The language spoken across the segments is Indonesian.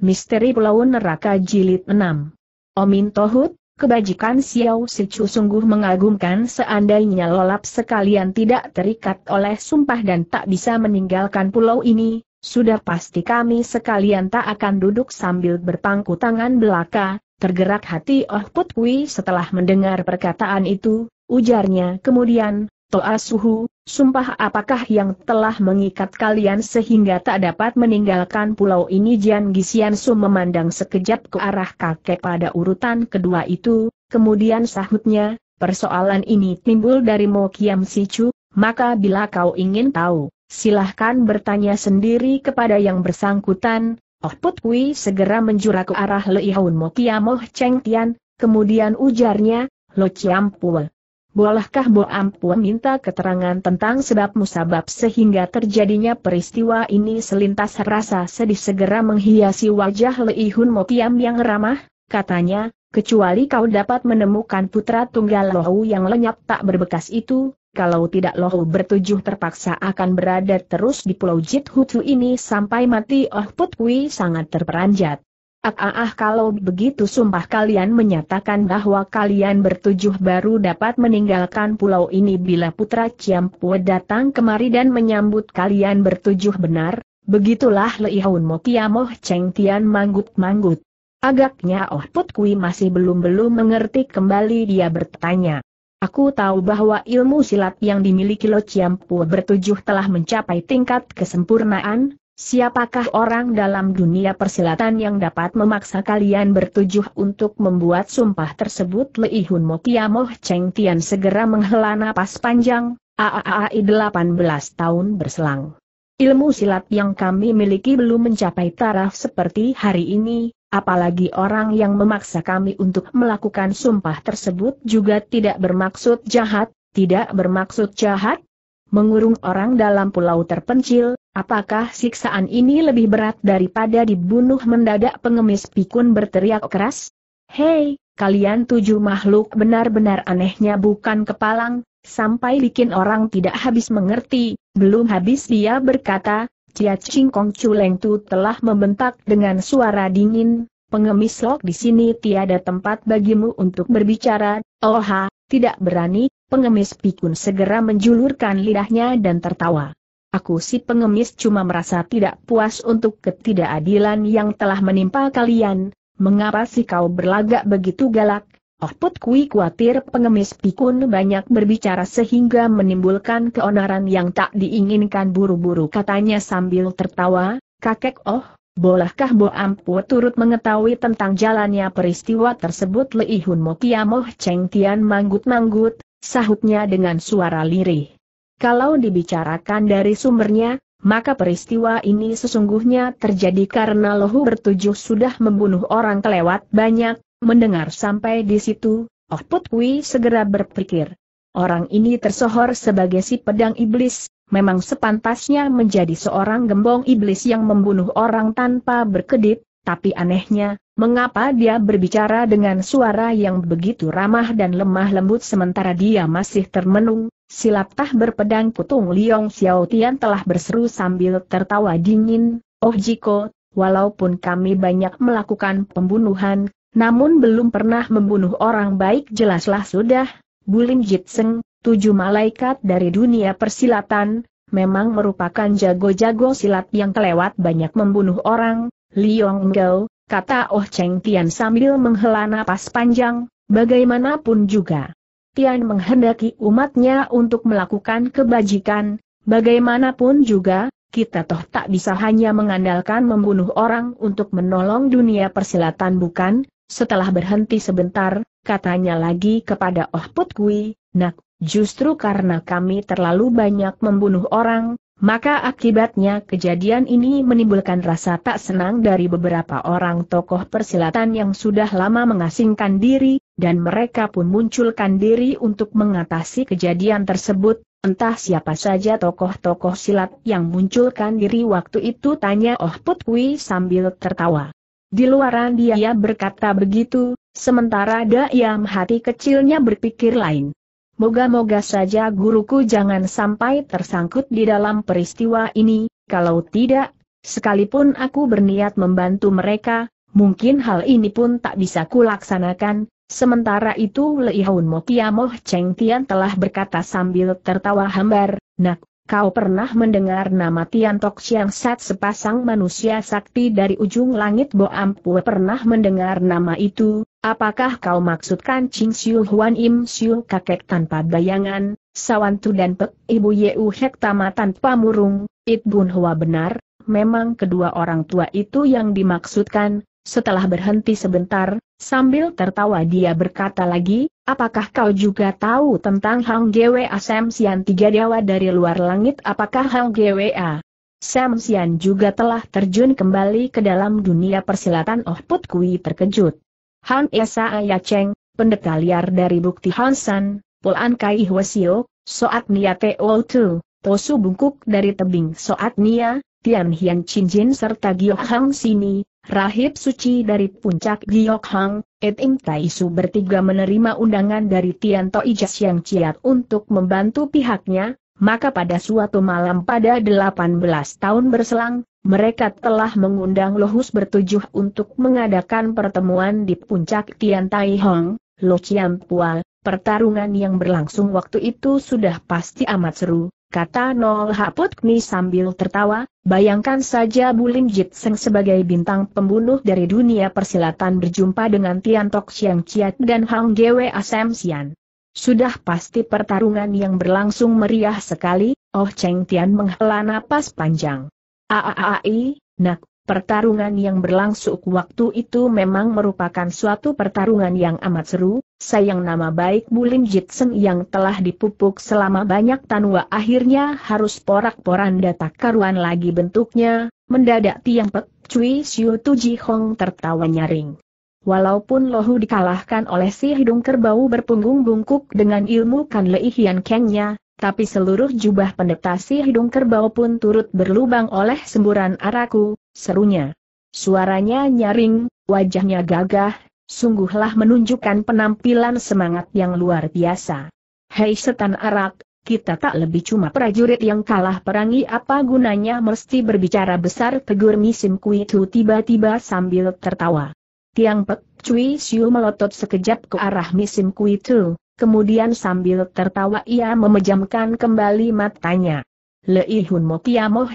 Misteri Pulau Neraka Jilid 6. Omin Tohut, kebajikan Xiao Sichu sungguh mengagumkan seandainya lolap sekalian tidak terikat oleh sumpah dan tak bisa meninggalkan pulau ini, sudah pasti kami sekalian tak akan duduk sambil berpangku tangan belaka, tergerak hati Oh Put Kui setelah mendengar perkataan itu, ujarnya kemudian, Toa Suhu, Sumpah apakah yang telah mengikat kalian sehingga tak dapat meninggalkan pulau ini Jian Gisiansu memandang sekejap ke arah kakek pada urutan kedua itu, kemudian sahutnya, persoalan ini timbul dari Mo Kiam Sichu, maka bila kau ingin tahu, silahkan bertanya sendiri kepada yang bersangkutan, Oh Put Kui segera menjura ke arah Leihaun Mo Kiamoh Cheng Tian, kemudian ujarnya, Lo Chiam Pue bolehkah Bo Ampun minta keterangan tentang sebab musabab sehingga terjadinya peristiwa ini selintas rasa sedih segera menghiasi wajah Leihun Hun Motiam yang ramah, katanya, kecuali kau dapat menemukan putra tunggal Lohu yang lenyap tak berbekas itu, kalau tidak Lohu bertujuh terpaksa akan berada terus di pulau Jit Hutu ini sampai mati Oh Putwi sangat terperanjat. Ah, ah, ah kalau begitu sumpah kalian menyatakan bahwa kalian bertujuh baru dapat meninggalkan pulau ini bila putra Ciampu datang kemari dan menyambut kalian bertujuh benar, begitulah Leihun Mokiamoh Cheng Tian manggut-manggut. Agaknya Oh Put Kui masih belum-belum mengerti kembali dia bertanya. Aku tahu bahwa ilmu silat yang dimiliki Lo Ciampu bertujuh telah mencapai tingkat kesempurnaan, Siapakah orang dalam dunia persilatan yang dapat memaksa kalian bertujuh untuk membuat sumpah tersebut? Lei Hun Mo Cheng Tian segera menghela napas panjang, AAAI 18 tahun berselang. Ilmu silat yang kami miliki belum mencapai taraf seperti hari ini, apalagi orang yang memaksa kami untuk melakukan sumpah tersebut juga tidak bermaksud jahat, tidak bermaksud jahat, mengurung orang dalam pulau terpencil, apakah siksaan ini lebih berat daripada dibunuh mendadak pengemis pikun berteriak keras? Hei, kalian tujuh makhluk benar-benar anehnya bukan kepalang, sampai bikin orang tidak habis mengerti, belum habis dia berkata, Cia Cingkong Culeng Tu telah membentak dengan suara dingin, pengemis lok di sini tiada tempat bagimu untuk berbicara, oha, oh tidak berani, Pengemis pikun segera menjulurkan lidahnya dan tertawa. Aku si pengemis cuma merasa tidak puas untuk ketidakadilan yang telah menimpa kalian, mengapa sih kau berlagak begitu galak? Oh put kui khawatir pengemis pikun banyak berbicara sehingga menimbulkan keonaran yang tak diinginkan buru-buru katanya sambil tertawa, kakek oh, bolehkah Bo Ampu turut mengetahui tentang jalannya peristiwa tersebut Leihun Mokiamoh Cheng Tian manggut-manggut, sahutnya dengan suara lirih. Kalau dibicarakan dari sumbernya, maka peristiwa ini sesungguhnya terjadi karena Lohu bertujuh sudah membunuh orang kelewat banyak, mendengar sampai di situ, Oh Put segera berpikir. Orang ini tersohor sebagai si pedang iblis, memang sepantasnya menjadi seorang gembong iblis yang membunuh orang tanpa berkedip, tapi anehnya, Mengapa dia berbicara dengan suara yang begitu ramah dan lemah lembut sementara dia masih termenung? Silaptah berpedang putung Liong Xiao Tian telah berseru sambil tertawa dingin, Oh Jiko, walaupun kami banyak melakukan pembunuhan, namun belum pernah membunuh orang baik jelaslah sudah, Bulim Jitseng, tujuh malaikat dari dunia persilatan, memang merupakan jago-jago silat yang kelewat banyak membunuh orang, Liong Gao, kata Oh Cheng Tian sambil menghela napas panjang, bagaimanapun juga. Tian menghendaki umatnya untuk melakukan kebajikan, bagaimanapun juga, kita toh tak bisa hanya mengandalkan membunuh orang untuk menolong dunia persilatan bukan? Setelah berhenti sebentar, katanya lagi kepada Oh Put Kui, nak, justru karena kami terlalu banyak membunuh orang, maka akibatnya kejadian ini menimbulkan rasa tak senang dari beberapa orang tokoh persilatan yang sudah lama mengasingkan diri, dan mereka pun munculkan diri untuk mengatasi kejadian tersebut, entah siapa saja tokoh-tokoh silat yang munculkan diri waktu itu tanya Oh Put sambil tertawa. Di luaran dia berkata begitu, sementara Dayam hati kecilnya berpikir lain. Moga-moga saja guruku jangan sampai tersangkut di dalam peristiwa ini, kalau tidak, sekalipun aku berniat membantu mereka, mungkin hal ini pun tak bisa kulaksanakan. Sementara itu Leihun Mokia Cheng Tian telah berkata sambil tertawa hambar, Nak, kau pernah mendengar nama Tian Tok Chiang Sat sepasang manusia sakti dari ujung langit Bo Ampue pernah mendengar nama itu, Apakah kau maksudkan Ching Siu Huan Im Siu kakek tanpa bayangan, Sawantu dan Pek Ibu Yeu Hek tamatan pamurung, It Bun Hua benar, memang kedua orang tua itu yang dimaksudkan, setelah berhenti sebentar, sambil tertawa dia berkata lagi, apakah kau juga tahu tentang Hang Gwe Sam Sian tiga dewa dari luar langit apakah Hang A? Sam Sian juga telah terjun kembali ke dalam dunia persilatan Oh Put Kui terkejut. Han Esa Ayacheng, pendeta liar dari bukti Hansan, Pulan Kai Hwasio, Soat Nia Teo Tu, Tosu Bungkuk dari tebing Soat Nia, Tian Hian Jin serta Giok Hang Sini, Rahib Suci dari puncak Giok Hang, Etim Taisu bertiga menerima undangan dari Tian Toijas yang ciat untuk membantu pihaknya, maka pada suatu malam pada 18 tahun berselang, mereka telah mengundang Lohus bertujuh untuk mengadakan pertemuan di puncak Tian Tai Hong, Lo Chiam Pual. Pertarungan yang berlangsung waktu itu sudah pasti amat seru, kata Nol Haputkni sambil tertawa, bayangkan saja Bulim Seng sebagai bintang pembunuh dari dunia persilatan berjumpa dengan Tian Tok Siang Chiat dan Hang Gwe Asem Sian. Sudah pasti pertarungan yang berlangsung meriah sekali, Oh Cheng Tian menghela napas panjang. Aaai, nak, pertarungan yang berlangsung waktu itu memang merupakan suatu pertarungan yang amat seru, sayang nama baik Bulim Jitsen yang telah dipupuk selama banyak tanwa akhirnya harus porak-poranda tak karuan lagi bentuknya, mendadak Tiang Pek Cui Siu Tuji Hong tertawa nyaring. Walaupun Lohu dikalahkan oleh si hidung kerbau berpunggung bungkuk dengan ilmu Kan Hian Kengnya, tapi seluruh jubah pendeta si hidung kerbau pun turut berlubang oleh semburan araku, serunya. Suaranya nyaring, wajahnya gagah, sungguhlah menunjukkan penampilan semangat yang luar biasa. Hei setan arak, kita tak lebih cuma prajurit yang kalah perangi apa gunanya mesti berbicara besar tegur misim kuitu itu tiba-tiba sambil tertawa. Tiang Pek Cui Siu melotot sekejap ke arah Misim Kui Tu, kemudian sambil tertawa ia memejamkan kembali matanya. Lei Hun Mo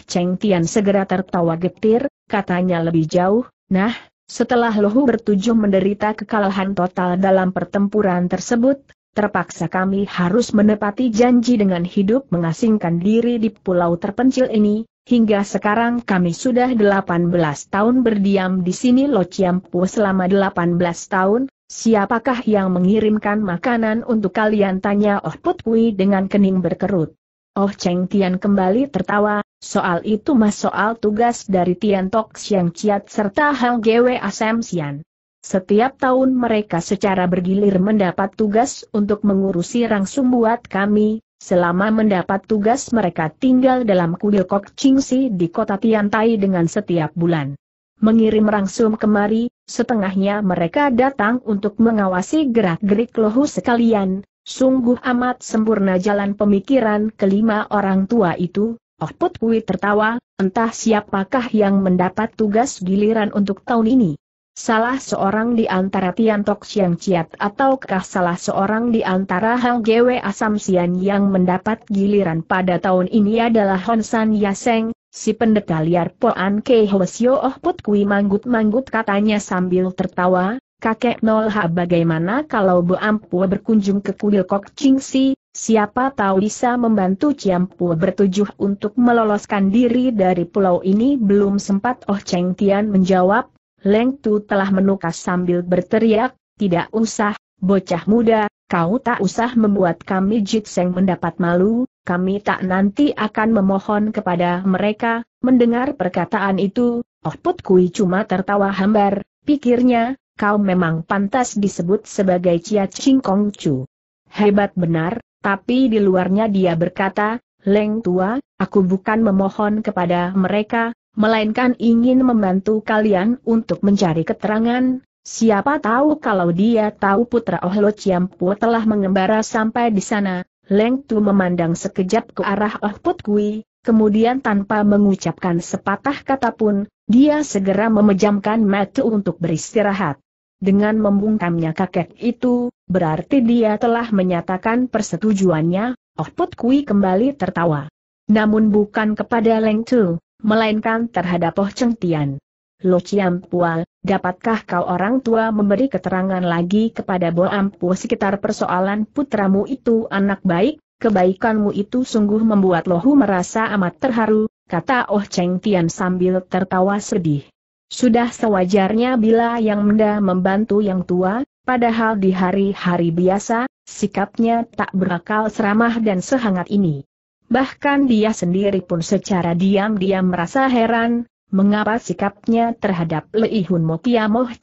Cheng Tian segera tertawa getir, katanya lebih jauh, nah, setelah Lohu bertujuh menderita kekalahan total dalam pertempuran tersebut, terpaksa kami harus menepati janji dengan hidup mengasingkan diri di pulau terpencil ini, Hingga sekarang kami sudah 18 tahun berdiam di sini Lo Chiampu selama 18 tahun, siapakah yang mengirimkan makanan untuk kalian tanya Oh Put dengan kening berkerut. Oh Cheng Tian kembali tertawa, soal itu mas soal tugas dari Tian Tok Siang Chiat serta Hang Gwe Asem Sian. Setiap tahun mereka secara bergilir mendapat tugas untuk mengurusi rangsum buat kami, Selama mendapat tugas mereka tinggal dalam kuil Kok Ching Si di kota Tiantai dengan setiap bulan. Mengirim rangsum kemari, setengahnya mereka datang untuk mengawasi gerak-gerik lohu sekalian, sungguh amat sempurna jalan pemikiran kelima orang tua itu, Oh Put Kui tertawa, entah siapakah yang mendapat tugas giliran untuk tahun ini. Salah seorang di antara Tiantok Xiang Chiat ataukah salah seorang di antara Hang Gwe Asam Sian yang mendapat giliran pada tahun ini adalah Hon San Yaseng, si pendeta liar Poan Ke Hwasyo Oh Put Kui manggut-manggut katanya sambil tertawa, kakek Nol Ha bagaimana kalau Bu Ampua berkunjung ke kuil Kok Ching Si, siapa tahu bisa membantu Po bertujuh untuk meloloskan diri dari pulau ini belum sempat Oh Cheng Tian menjawab, Leng Tu telah menukas sambil berteriak, tidak usah, bocah muda, kau tak usah membuat kami Jitseng mendapat malu, kami tak nanti akan memohon kepada mereka, mendengar perkataan itu, Oh Put Kui cuma tertawa hambar, pikirnya, kau memang pantas disebut sebagai Ching Kongcu, Chu. Hebat benar, tapi di luarnya dia berkata, Leng tua, aku bukan memohon kepada mereka, melainkan ingin membantu kalian untuk mencari keterangan, siapa tahu kalau dia tahu putra Ohlo Ciampu telah mengembara sampai di sana, Leng Tu memandang sekejap ke arah Oh Put Kui, kemudian tanpa mengucapkan sepatah kata pun, dia segera memejamkan mata untuk beristirahat. Dengan membungkamnya kakek itu, berarti dia telah menyatakan persetujuannya, Oh Put Kui kembali tertawa. Namun bukan kepada Leng Tu, melainkan terhadap Oh Cheng Tian. Lo Chiam Pual, dapatkah kau orang tua memberi keterangan lagi kepada Bo Ampu sekitar persoalan putramu itu anak baik, kebaikanmu itu sungguh membuat Lohu merasa amat terharu, kata Oh Cheng Tian sambil tertawa sedih. Sudah sewajarnya bila yang muda membantu yang tua, padahal di hari-hari biasa, sikapnya tak berakal seramah dan sehangat ini. Bahkan dia sendiri pun secara diam-diam merasa heran, mengapa sikapnya terhadap Lei Hun Mo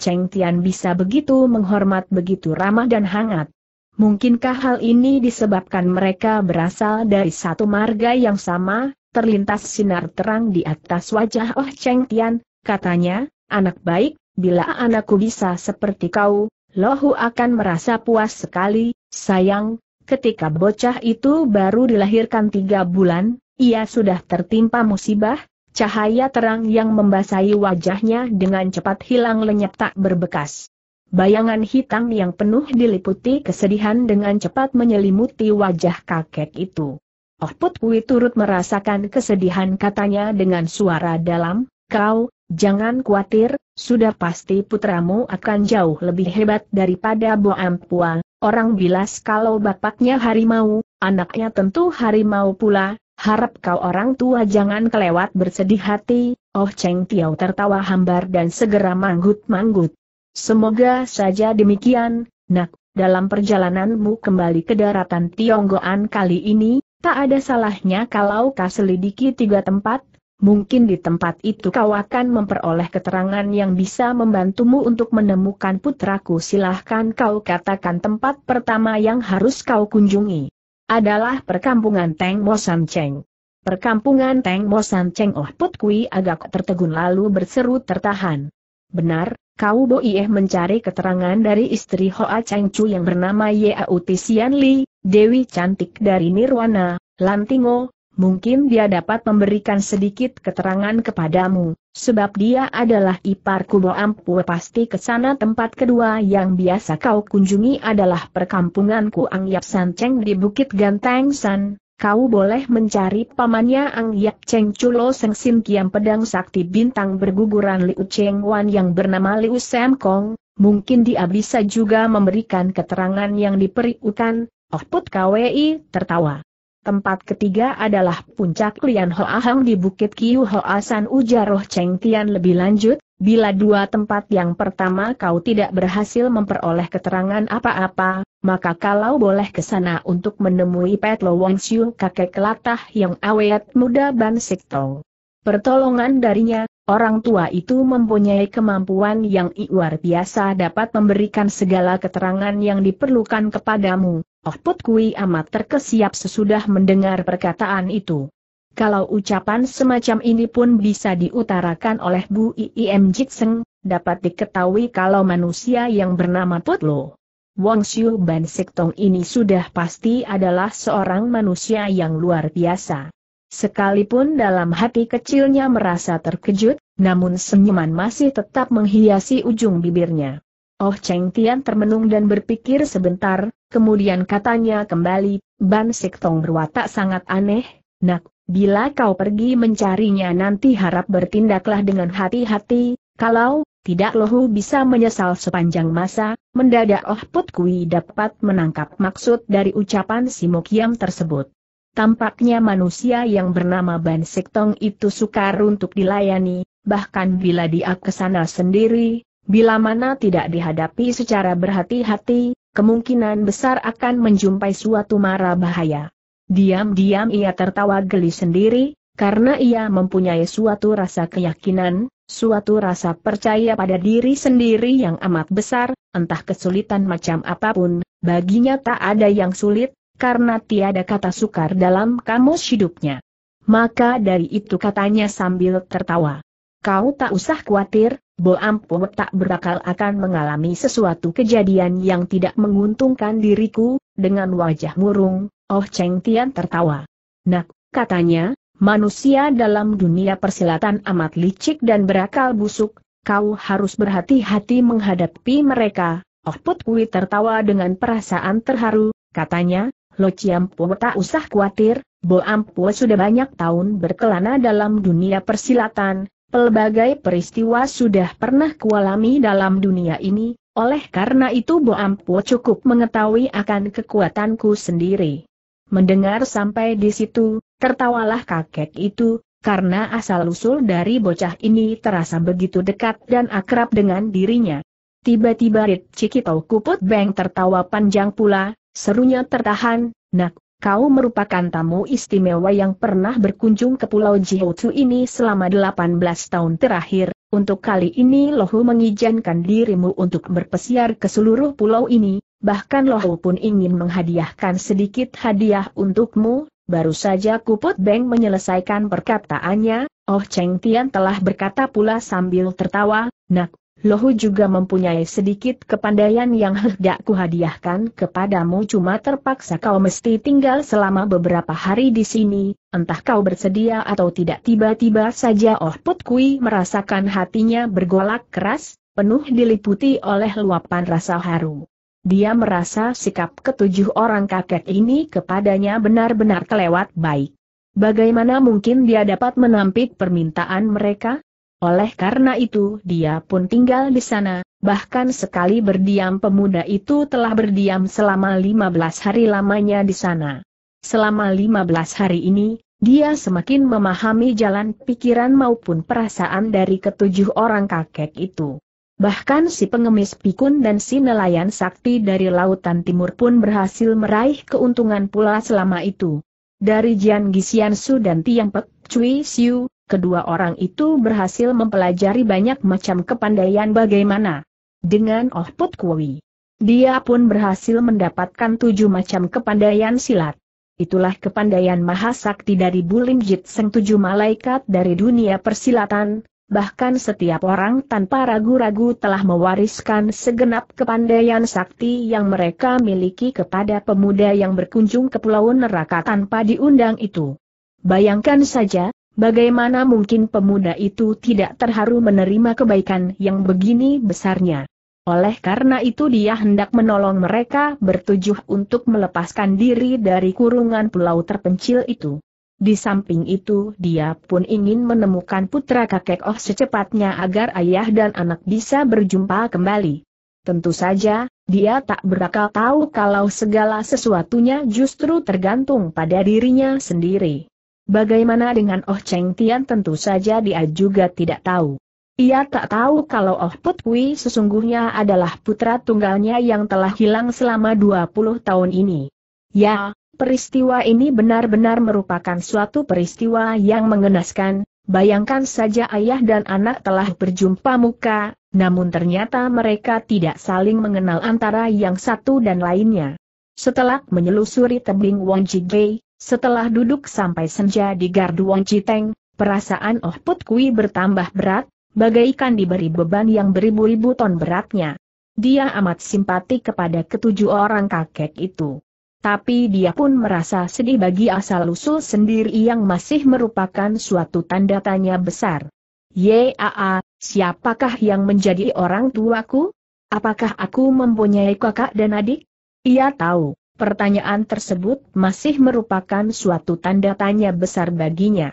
Cheng Tian bisa begitu menghormat begitu ramah dan hangat. Mungkinkah hal ini disebabkan mereka berasal dari satu marga yang sama, terlintas sinar terang di atas wajah Oh Cheng Tian, katanya, anak baik, bila anakku bisa seperti kau, Lohu akan merasa puas sekali, sayang, ketika bocah itu baru dilahirkan tiga bulan, ia sudah tertimpa musibah, cahaya terang yang membasahi wajahnya dengan cepat hilang lenyap tak berbekas. Bayangan hitam yang penuh diliputi kesedihan dengan cepat menyelimuti wajah kakek itu. Oh Putwi turut merasakan kesedihan katanya dengan suara dalam, kau, Jangan khawatir, sudah pasti putramu akan jauh lebih hebat daripada Ampua. orang bilas kalau bapaknya harimau, anaknya tentu harimau pula, harap kau orang tua jangan kelewat bersedih hati, oh Cheng Tiao tertawa hambar dan segera manggut-manggut. Semoga saja demikian, nak, dalam perjalananmu kembali ke daratan Tionggoan kali ini, tak ada salahnya kalau kau selidiki tiga tempat, mungkin di tempat itu kau akan memperoleh keterangan yang bisa membantumu untuk menemukan putraku silahkan kau katakan tempat pertama yang harus kau kunjungi. Adalah perkampungan Teng Mo San Cheng. Perkampungan Teng Mo San Cheng Oh Put Kui agak tertegun lalu berseru tertahan. Benar, kau Boieh mencari keterangan dari istri Hoa Cheng Chu yang bernama Yauti Sian Li, Dewi Cantik dari Nirwana, Lantingo, mungkin dia dapat memberikan sedikit keterangan kepadamu, sebab dia adalah iparku ampu pasti ke sana tempat kedua yang biasa kau kunjungi adalah perkampunganku san Cheng di Bukit Ganteng San, kau boleh mencari pamannya Ang Yap Cheng Chulo Seng Sim Kiam Pedang Sakti Bintang berguguran Liu Cheng Wan yang bernama Liu Sam Kong, mungkin dia bisa juga memberikan keterangan yang diperiukan, Oh Put kwei, tertawa. Tempat ketiga adalah puncak Lian Hoa Hang di Bukit Kiu Hoa San Ujaroh Cheng Tian lebih lanjut, bila dua tempat yang pertama kau tidak berhasil memperoleh keterangan apa-apa, maka kalau boleh ke sana untuk menemui Pet Lo Wong Siu kakek latah yang awet muda Ban Sik Tong. Pertolongan darinya, orang tua itu mempunyai kemampuan yang luar biasa dapat memberikan segala keterangan yang diperlukan kepadamu, Oh Put Kui amat terkesiap sesudah mendengar perkataan itu. Kalau ucapan semacam ini pun bisa diutarakan oleh Bu Iim Jitseng, dapat diketahui kalau manusia yang bernama Put Lo. Wong Xiu Ban Sektong ini sudah pasti adalah seorang manusia yang luar biasa. Sekalipun dalam hati kecilnya merasa terkejut, namun senyuman masih tetap menghiasi ujung bibirnya. Oh Cheng Tian termenung dan berpikir sebentar, kemudian katanya kembali, Ban Sik Tong berwatak sangat aneh, nak, bila kau pergi mencarinya nanti harap bertindaklah dengan hati-hati, kalau, tidak lohu bisa menyesal sepanjang masa, mendadak Oh Put Kui dapat menangkap maksud dari ucapan si Mokiam tersebut. Tampaknya manusia yang bernama Ban Sik Tong itu sukar untuk dilayani, bahkan bila dia kesana sendiri, Bila mana tidak dihadapi secara berhati-hati, kemungkinan besar akan menjumpai suatu mara bahaya. Diam-diam ia tertawa geli sendiri, karena ia mempunyai suatu rasa keyakinan, suatu rasa percaya pada diri sendiri yang amat besar, entah kesulitan macam apapun, baginya tak ada yang sulit, karena tiada kata sukar dalam kamus hidupnya. Maka dari itu katanya sambil tertawa. Kau tak usah khawatir, Bo Ampo tak berakal akan mengalami sesuatu kejadian yang tidak menguntungkan diriku, dengan wajah murung, Oh Cheng Tian tertawa. Nak, katanya, manusia dalam dunia persilatan amat licik dan berakal busuk, kau harus berhati-hati menghadapi mereka. Oh Put Kui tertawa dengan perasaan terharu, katanya, Lo Chiam Po tak usah khawatir, Bo Ampo sudah banyak tahun berkelana dalam dunia persilatan, Pelbagai peristiwa sudah pernah kualami dalam dunia ini, oleh karena itu Bo Ampo cukup mengetahui akan kekuatanku sendiri. Mendengar sampai di situ, tertawalah kakek itu, karena asal-usul dari bocah ini terasa begitu dekat dan akrab dengan dirinya. Tiba-tiba Rit Cikito Kuput Beng tertawa panjang pula, serunya tertahan, nak, kau merupakan tamu istimewa yang pernah berkunjung ke Pulau Jiutsu ini selama 18 tahun terakhir, untuk kali ini Lohu mengizinkan dirimu untuk berpesiar ke seluruh pulau ini, bahkan Lohu pun ingin menghadiahkan sedikit hadiah untukmu, baru saja Kuput Beng menyelesaikan perkataannya, Oh Cheng Tian telah berkata pula sambil tertawa, Nak, Lohu juga mempunyai sedikit kepandaian yang hendak kuhadiahkan kepadamu cuma terpaksa kau mesti tinggal selama beberapa hari di sini, entah kau bersedia atau tidak tiba-tiba saja Oh Put Kui merasakan hatinya bergolak keras, penuh diliputi oleh luapan rasa haru. Dia merasa sikap ketujuh orang kakek ini kepadanya benar-benar kelewat baik. Bagaimana mungkin dia dapat menampik permintaan mereka? Oleh karena itu dia pun tinggal di sana, bahkan sekali berdiam pemuda itu telah berdiam selama 15 hari lamanya di sana. Selama 15 hari ini, dia semakin memahami jalan pikiran maupun perasaan dari ketujuh orang kakek itu. Bahkan si pengemis pikun dan si nelayan sakti dari lautan timur pun berhasil meraih keuntungan pula selama itu. Dari Jian Gisian Su dan Tiang Pek Cui Siu, kedua orang itu berhasil mempelajari banyak macam kepandaian bagaimana. Dengan Oh Put Kui. Dia pun berhasil mendapatkan tujuh macam kepandaian silat. Itulah kepandaian mahasakti dari Bulim Jit Seng tujuh malaikat dari dunia persilatan, bahkan setiap orang tanpa ragu-ragu telah mewariskan segenap kepandaian sakti yang mereka miliki kepada pemuda yang berkunjung ke pulau neraka tanpa diundang itu. Bayangkan saja, Bagaimana mungkin pemuda itu tidak terharu menerima kebaikan yang begini besarnya? Oleh karena itu dia hendak menolong mereka bertujuh untuk melepaskan diri dari kurungan pulau terpencil itu. Di samping itu dia pun ingin menemukan putra kakek Oh secepatnya agar ayah dan anak bisa berjumpa kembali. Tentu saja, dia tak berakal tahu kalau segala sesuatunya justru tergantung pada dirinya sendiri. Bagaimana dengan Oh Cheng Tian tentu saja dia juga tidak tahu. Ia tak tahu kalau Oh Put Kui sesungguhnya adalah putra tunggalnya yang telah hilang selama 20 tahun ini. Ya, peristiwa ini benar-benar merupakan suatu peristiwa yang mengenaskan, bayangkan saja ayah dan anak telah berjumpa muka, namun ternyata mereka tidak saling mengenal antara yang satu dan lainnya. Setelah menyelusuri tebing Wang Jigbei, setelah duduk sampai senja di gardu Wang Citeng, perasaan Oh Put Kui bertambah berat, bagaikan diberi beban yang beribu-ribu ton beratnya. Dia amat simpati kepada ketujuh orang kakek itu. Tapi dia pun merasa sedih bagi asal-usul sendiri yang masih merupakan suatu tanda tanya besar. Yaa, siapakah yang menjadi orang tuaku? Apakah aku mempunyai kakak dan adik? Ia tahu, pertanyaan tersebut masih merupakan suatu tanda tanya besar baginya.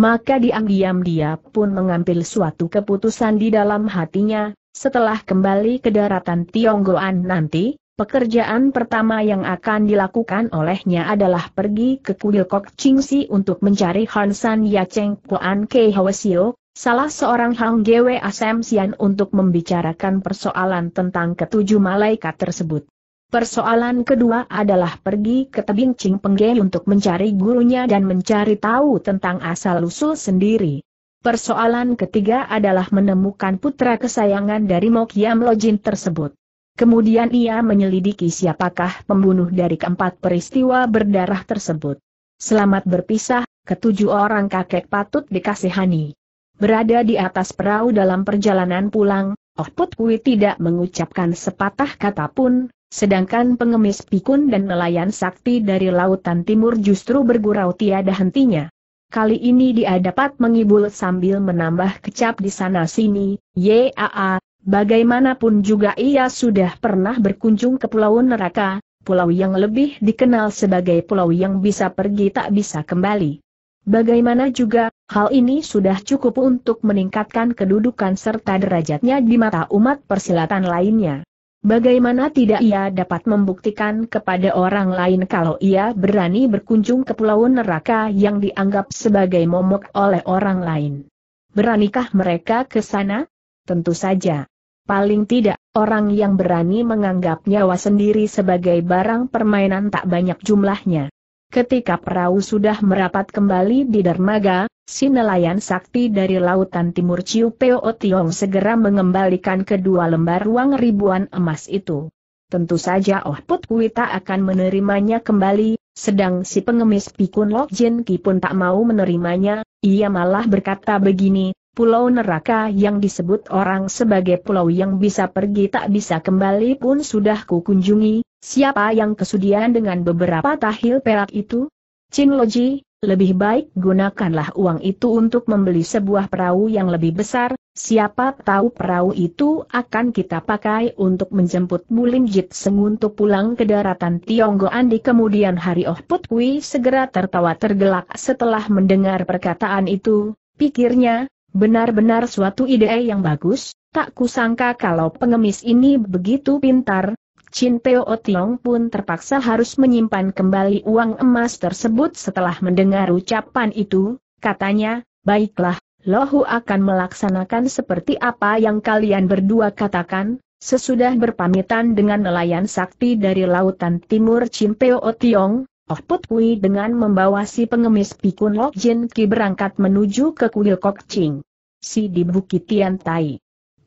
Maka diam-diam dia pun mengambil suatu keputusan di dalam hatinya, setelah kembali ke daratan Tionggoan nanti, pekerjaan pertama yang akan dilakukan olehnya adalah pergi ke kuil Kok Chingsi untuk mencari Hansan Yacheng Kuan Kei Hwasio, salah seorang Hang Gwe Asem Sian untuk membicarakan persoalan tentang ketujuh malaikat tersebut. Persoalan kedua adalah pergi ke tebing Pengge untuk mencari gurunya dan mencari tahu tentang asal-usul sendiri. Persoalan ketiga adalah menemukan putra kesayangan dari Mokyam Lojin tersebut. Kemudian ia menyelidiki siapakah pembunuh dari keempat peristiwa berdarah tersebut. Selamat berpisah, ketujuh orang kakek patut dikasihani. Berada di atas perahu dalam perjalanan pulang, Oh Put Kui tidak mengucapkan sepatah kata pun, Sedangkan pengemis pikun dan nelayan sakti dari lautan timur justru bergurau tiada hentinya. Kali ini dia dapat mengibul sambil menambah kecap di sana-sini, yaa, bagaimanapun juga ia sudah pernah berkunjung ke Pulau Neraka, pulau yang lebih dikenal sebagai pulau yang bisa pergi tak bisa kembali. Bagaimana juga, hal ini sudah cukup untuk meningkatkan kedudukan serta derajatnya di mata umat persilatan lainnya. Bagaimana tidak ia dapat membuktikan kepada orang lain kalau ia berani berkunjung ke pulau neraka yang dianggap sebagai momok oleh orang lain? Beranikah mereka ke sana? Tentu saja. Paling tidak, orang yang berani menganggap nyawa sendiri sebagai barang permainan tak banyak jumlahnya. Ketika perahu sudah merapat kembali di dermaga, si nelayan sakti dari lautan timur Ciu Peo Tiong segera mengembalikan kedua lembar uang ribuan emas itu. Tentu saja Oh Put Kui tak akan menerimanya kembali, sedang si pengemis Pikun Lok Jin Ki pun tak mau menerimanya, ia malah berkata begini, pulau neraka yang disebut orang sebagai pulau yang bisa pergi tak bisa kembali pun sudah kukunjungi, siapa yang kesudian dengan beberapa tahil perak itu? Chin Loji, lebih baik gunakanlah uang itu untuk membeli sebuah perahu yang lebih besar, siapa tahu perahu itu akan kita pakai untuk menjemput Lim Jit untuk pulang ke daratan Tionggoan di kemudian hari Oh Put Kui segera tertawa tergelak setelah mendengar perkataan itu, pikirnya, benar-benar suatu ide yang bagus, tak kusangka kalau pengemis ini begitu pintar, Chin Peo Tiong pun terpaksa harus menyimpan kembali uang emas tersebut setelah mendengar ucapan itu, katanya, baiklah, Lohu akan melaksanakan seperti apa yang kalian berdua katakan, sesudah berpamitan dengan nelayan sakti dari lautan timur Chin Peo Tiong, Oh Put Kui dengan membawa si pengemis Pikun Lok Jin Ki berangkat menuju ke kuil Kok Ching. Si di Bukit Tian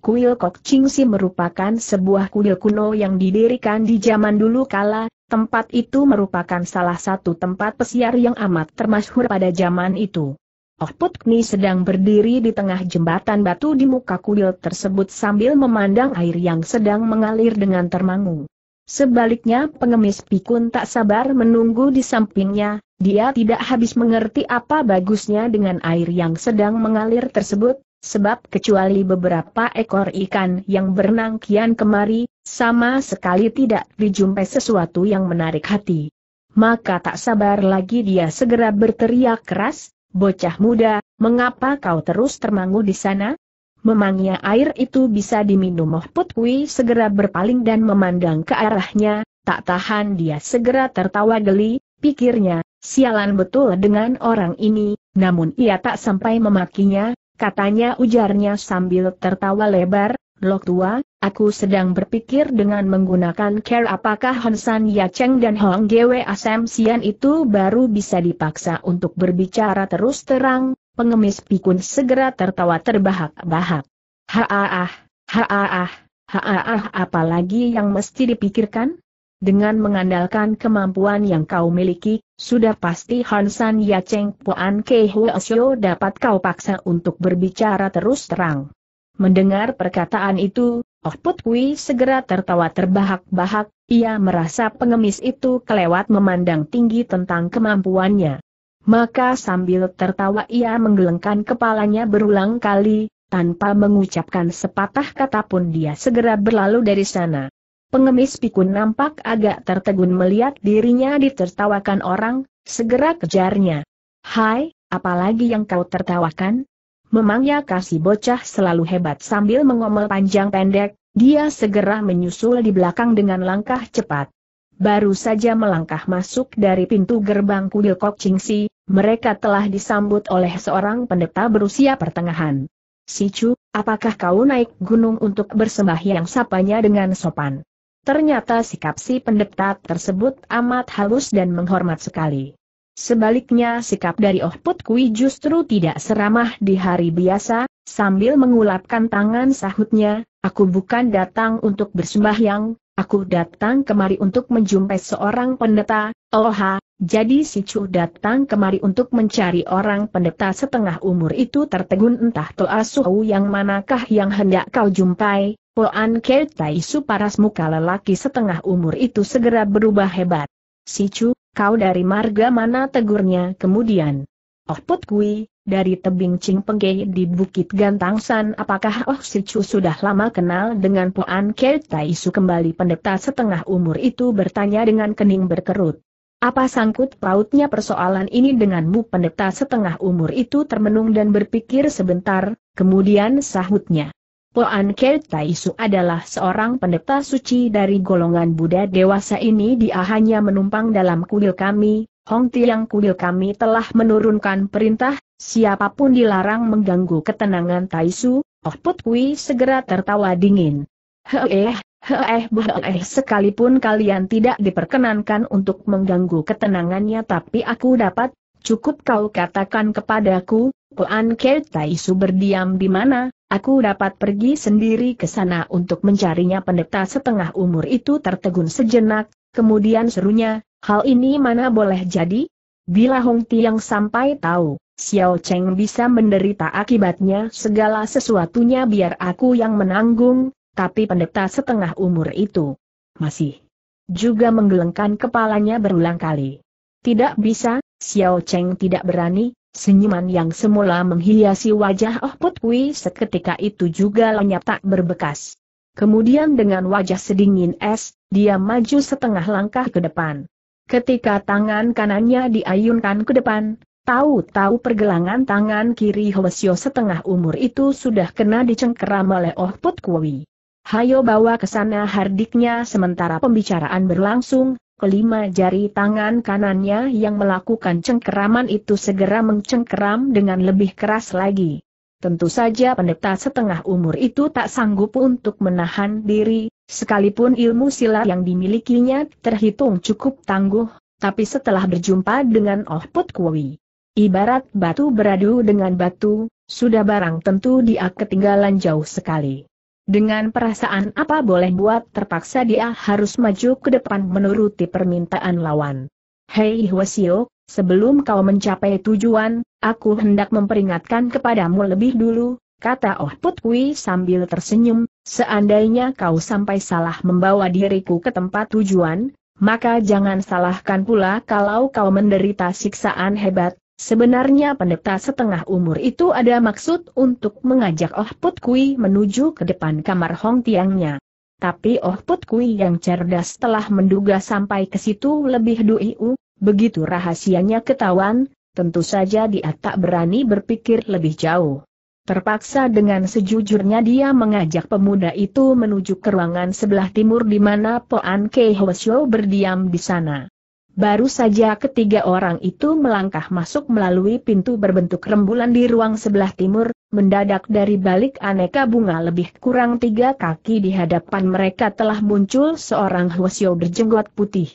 Kuil Kok Ching Si merupakan sebuah kuil kuno yang didirikan di zaman dulu kala, tempat itu merupakan salah satu tempat pesiar yang amat termasyhur pada zaman itu. Oh Putkni sedang berdiri di tengah jembatan batu di muka kuil tersebut sambil memandang air yang sedang mengalir dengan termangu. Sebaliknya pengemis pikun tak sabar menunggu di sampingnya, dia tidak habis mengerti apa bagusnya dengan air yang sedang mengalir tersebut, sebab kecuali beberapa ekor ikan yang berenang kian kemari, sama sekali tidak dijumpai sesuatu yang menarik hati. Maka tak sabar lagi dia segera berteriak keras, bocah muda, mengapa kau terus termangu di sana? Memangnya air itu bisa diminum Oh Put segera berpaling dan memandang ke arahnya, tak tahan dia segera tertawa geli, pikirnya, sialan betul dengan orang ini, namun ia tak sampai memakinya, katanya ujarnya sambil tertawa lebar, Lok tua, aku sedang berpikir dengan menggunakan care apakah Honsan Yacheng dan Hong Gwe Asem Sian itu baru bisa dipaksa untuk berbicara terus terang, pengemis pikun segera tertawa terbahak-bahak. Haaah, haaah, haaah, apalagi yang mesti dipikirkan? Dengan mengandalkan kemampuan yang kau miliki, sudah pasti Hansan Yacheng Poan Ke Huasyo dapat kau paksa untuk berbicara terus terang. Mendengar perkataan itu, Oh Put Kui segera tertawa terbahak-bahak, ia merasa pengemis itu kelewat memandang tinggi tentang kemampuannya. Maka sambil tertawa ia menggelengkan kepalanya berulang kali, tanpa mengucapkan sepatah kata pun dia segera berlalu dari sana. Pengemis pikun nampak agak tertegun melihat dirinya ditertawakan orang, segera kejarnya. Hai, apalagi yang kau tertawakan? Memangnya kasih bocah selalu hebat sambil mengomel panjang pendek, dia segera menyusul di belakang dengan langkah cepat. Baru saja melangkah masuk dari pintu gerbang kuil Kok Chingsi, mereka telah disambut oleh seorang pendeta berusia pertengahan. Si Chu, apakah kau naik gunung untuk bersembahyang sapanya dengan sopan? Ternyata sikap si pendeta tersebut amat halus dan menghormat sekali. Sebaliknya sikap dari Oh Put Kui justru tidak seramah di hari biasa, sambil mengulapkan tangan sahutnya, aku bukan datang untuk bersembahyang, Aku datang kemari untuk menjumpai seorang pendeta, Oha, jadi si Chu datang kemari untuk mencari orang pendeta setengah umur itu tertegun entah Toa Suhu yang manakah yang hendak kau jumpai, Poan Ke Tai Su paras muka lelaki setengah umur itu segera berubah hebat. Si Chu, kau dari marga mana tegurnya kemudian? Oh Put Kui, dari tebing Pengge di Bukit Gantang apakah Oh Si sudah lama kenal dengan Puan Ke Taisu kembali pendeta setengah umur itu bertanya dengan kening berkerut. Apa sangkut pautnya persoalan ini denganmu pendeta setengah umur itu termenung dan berpikir sebentar, kemudian sahutnya. Poan Ke Taisu adalah seorang pendeta suci dari golongan Buddha dewasa ini dia hanya menumpang dalam kuil kami, Hong Tiang kuil kami telah menurunkan perintah Siapapun dilarang mengganggu ketenangan Taisu, Oh Put Kui segera tertawa dingin. Heeh, eh, heeh heeh eh, eh, sekalipun kalian tidak diperkenankan untuk mengganggu ketenangannya tapi aku dapat, cukup kau katakan kepadaku, Puan Ke Taisu berdiam di mana, aku dapat pergi sendiri ke sana untuk mencarinya pendeta setengah umur itu tertegun sejenak, kemudian serunya, hal ini mana boleh jadi? Bila Hong Tiang sampai tahu, Xiao Cheng bisa menderita akibatnya segala sesuatunya biar aku yang menanggung, tapi pendeta setengah umur itu masih juga menggelengkan kepalanya berulang kali. Tidak bisa, Xiao Cheng tidak berani, senyuman yang semula menghiasi wajah Oh Put Kui seketika itu juga lenyap tak berbekas. Kemudian dengan wajah sedingin es, dia maju setengah langkah ke depan. Ketika tangan kanannya diayunkan ke depan, Tahu-tahu pergelangan tangan kiri Hwasyo setengah umur itu sudah kena dicengkeram oleh Oh Put Kui. Hayo bawa ke sana hardiknya sementara pembicaraan berlangsung, kelima jari tangan kanannya yang melakukan cengkeraman itu segera mencengkeram dengan lebih keras lagi. Tentu saja pendeta setengah umur itu tak sanggup untuk menahan diri, sekalipun ilmu silat yang dimilikinya terhitung cukup tangguh, tapi setelah berjumpa dengan Oh Put Kui, Ibarat batu beradu dengan batu, sudah barang tentu dia ketinggalan jauh sekali. Dengan perasaan apa boleh buat terpaksa dia harus maju ke depan menuruti permintaan lawan. Hei Hwasio, sebelum kau mencapai tujuan, aku hendak memperingatkan kepadamu lebih dulu, kata Oh Put sambil tersenyum, seandainya kau sampai salah membawa diriku ke tempat tujuan, maka jangan salahkan pula kalau kau menderita siksaan hebat, Sebenarnya pendeta setengah umur itu ada maksud untuk mengajak Oh Put Kui menuju ke depan kamar Hong Tiangnya. Tapi Oh Put Kui yang cerdas telah menduga sampai ke situ lebih dulu, begitu rahasianya ketahuan, tentu saja dia tak berani berpikir lebih jauh. Terpaksa dengan sejujurnya dia mengajak pemuda itu menuju ke ruangan sebelah timur di mana Poan Kei Hwasyo berdiam di sana. Baru saja ketiga orang itu melangkah masuk melalui pintu berbentuk rembulan di ruang sebelah timur, mendadak dari balik aneka bunga lebih kurang tiga kaki di hadapan mereka telah muncul seorang huasyo berjenggot putih.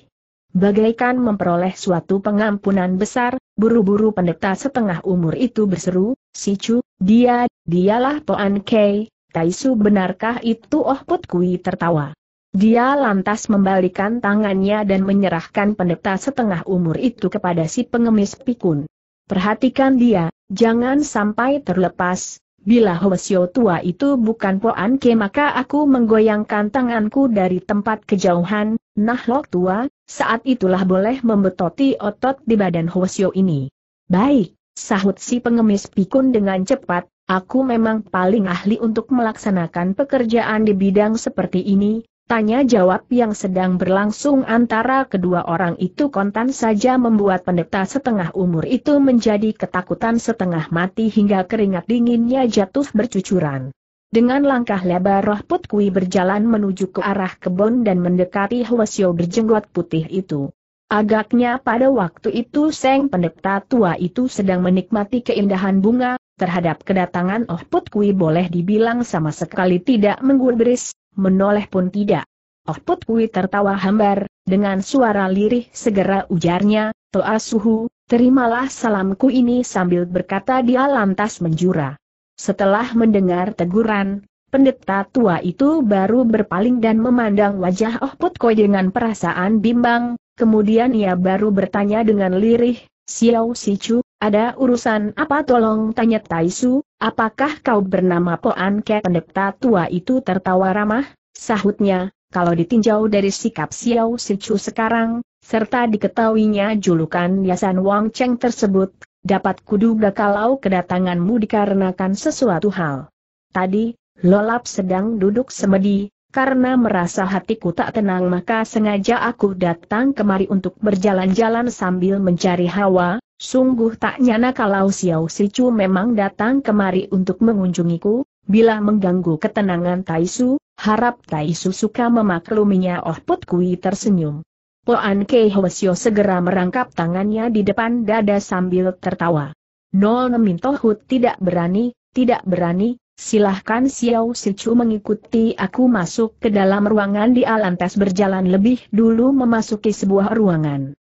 Bagaikan memperoleh suatu pengampunan besar, buru-buru pendeta setengah umur itu berseru, Si Chu, dia, dialah Poan Kei, Taisu benarkah itu Oh Put Kui tertawa. Dia lantas membalikan tangannya dan menyerahkan pendeta setengah umur itu kepada si pengemis pikun. Perhatikan dia, jangan sampai terlepas, bila Hwasyo tua itu bukan Poan Ke maka aku menggoyangkan tanganku dari tempat kejauhan, nah lo tua, saat itulah boleh membetoti otot di badan Hwasyo ini. Baik, sahut si pengemis pikun dengan cepat, aku memang paling ahli untuk melaksanakan pekerjaan di bidang seperti ini, Tanya jawab yang sedang berlangsung antara kedua orang itu kontan saja membuat pendeta setengah umur itu menjadi ketakutan setengah mati hingga keringat dinginnya jatuh bercucuran. Dengan langkah lebar roh Putkui berjalan menuju ke arah kebun dan mendekati Hwasyo berjenggot putih itu. Agaknya pada waktu itu Seng pendeta tua itu sedang menikmati keindahan bunga, terhadap kedatangan Oh Putkui boleh dibilang sama sekali tidak menggubris, menoleh pun tidak. Oh Put Kui tertawa hambar, dengan suara lirih segera ujarnya, Toa Suhu, terimalah salamku ini sambil berkata dia lantas menjura. Setelah mendengar teguran, pendeta tua itu baru berpaling dan memandang wajah Oh Put Kui dengan perasaan bimbang, kemudian ia baru bertanya dengan lirih, Xiao Sichu, ada urusan apa tolong tanya Taisu, apakah kau bernama Poan Ke pendeta tua itu tertawa ramah? Sahutnya, kalau ditinjau dari sikap Xiao Sichu sekarang, serta diketahuinya julukan Yasan Wang Cheng tersebut, dapat kuduga kalau kedatanganmu dikarenakan sesuatu hal. Tadi, Lolap sedang duduk semedi, karena merasa hatiku tak tenang maka sengaja aku datang kemari untuk berjalan-jalan sambil mencari hawa, Sungguh tak nyana kalau Xiao Sichu memang datang kemari untuk mengunjungiku, bila mengganggu ketenangan Taisu, harap Taisu suka memakluminya Oh Put Kui tersenyum. Poan Kei Hwasyo segera merangkap tangannya di depan dada sambil tertawa. Nol Nemin Tohut tidak berani, tidak berani, silahkan Xiao Sichu mengikuti aku masuk ke dalam ruangan di alantas berjalan lebih dulu memasuki sebuah ruangan.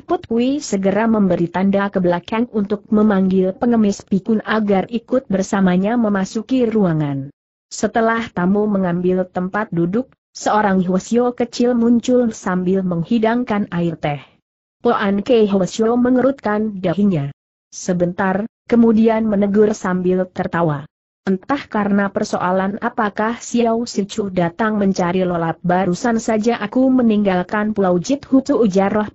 Put Kui segera memberi tanda ke belakang untuk memanggil pengemis pikun agar ikut bersamanya memasuki ruangan. Setelah tamu mengambil tempat duduk, seorang Hwasyo kecil muncul sambil menghidangkan air teh. Poan Ke Hwasyo mengerutkan dahinya. Sebentar, kemudian menegur sambil tertawa. Entah karena persoalan apakah Xiao Sichu datang mencari lolap barusan saja aku meninggalkan Pulau Jit Hutu ujar Roh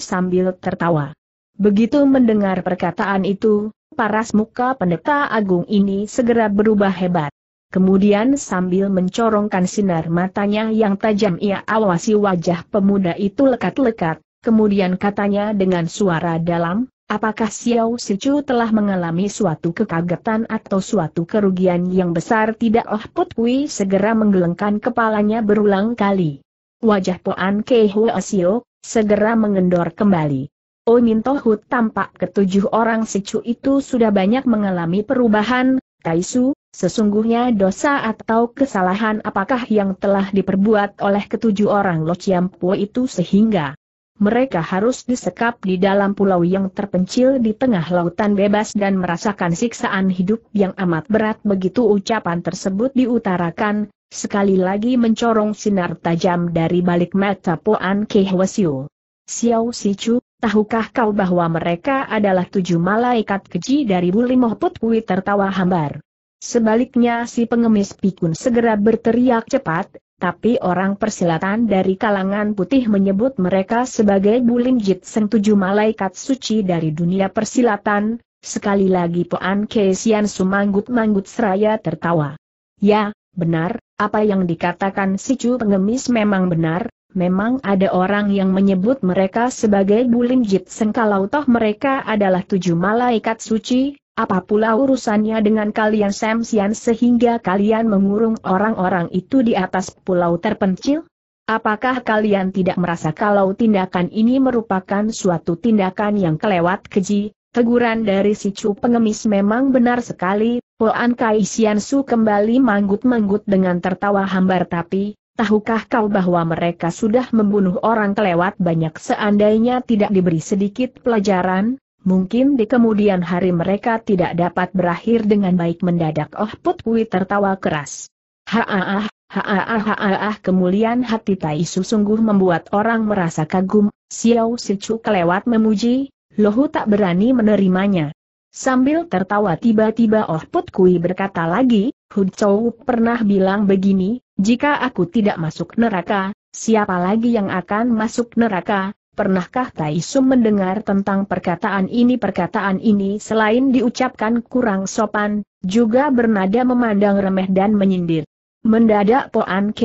sambil tertawa. Begitu mendengar perkataan itu, paras muka pendeta agung ini segera berubah hebat. Kemudian sambil mencorongkan sinar matanya yang tajam ia awasi wajah pemuda itu lekat-lekat, kemudian katanya dengan suara dalam, Apakah Xiao Sichu telah mengalami suatu kekagetan atau suatu kerugian yang besar tidak Oh Put Kui segera menggelengkan kepalanya berulang kali. Wajah Poan Kei Hua Sio, segera mengendor kembali. Oh Min Tohut tampak ketujuh orang Sichu itu sudah banyak mengalami perubahan, Kaisu, sesungguhnya dosa atau kesalahan apakah yang telah diperbuat oleh ketujuh orang Lo Chiam Po itu sehingga mereka harus disekap di dalam pulau yang terpencil di tengah lautan bebas dan merasakan siksaan hidup yang amat berat begitu ucapan tersebut diutarakan, sekali lagi mencorong sinar tajam dari balik mata Poan Kehwesiu. Xiao Sichu, tahukah kau bahwa mereka adalah tujuh malaikat keji dari Buli Mohput Kui tertawa hambar. Sebaliknya si pengemis pikun segera berteriak cepat, tapi orang persilatan dari kalangan putih menyebut mereka sebagai Bulim seng tujuh malaikat suci dari dunia persilatan, sekali lagi Poan Kesian sumanggut-manggut seraya tertawa. Ya, benar, apa yang dikatakan si Cu pengemis memang benar, memang ada orang yang menyebut mereka sebagai Bulim seng kalau toh mereka adalah tujuh malaikat suci, apa pula urusannya dengan kalian Samsian sehingga kalian mengurung orang-orang itu di atas pulau terpencil? Apakah kalian tidak merasa kalau tindakan ini merupakan suatu tindakan yang kelewat keji? Teguran dari si Chu pengemis memang benar sekali, Poan Kai Sian Su kembali manggut-manggut dengan tertawa hambar tapi, tahukah kau bahwa mereka sudah membunuh orang kelewat banyak seandainya tidak diberi sedikit pelajaran? Mungkin di kemudian hari mereka tidak dapat berakhir dengan baik mendadak Oh Put Kui tertawa keras. Haaah, haaah, haaah kemuliaan hati Taisu sungguh membuat orang merasa kagum, Xiao Sichu kelewat memuji, Lohu tak berani menerimanya. Sambil tertawa tiba-tiba Oh Put Kui berkata lagi, Hu Chou pernah bilang begini, jika aku tidak masuk neraka, siapa lagi yang akan masuk neraka, Pernahkah Taisum mendengar tentang perkataan ini? Perkataan ini selain diucapkan kurang sopan, juga bernada memandang remeh dan menyindir. Mendadak Poan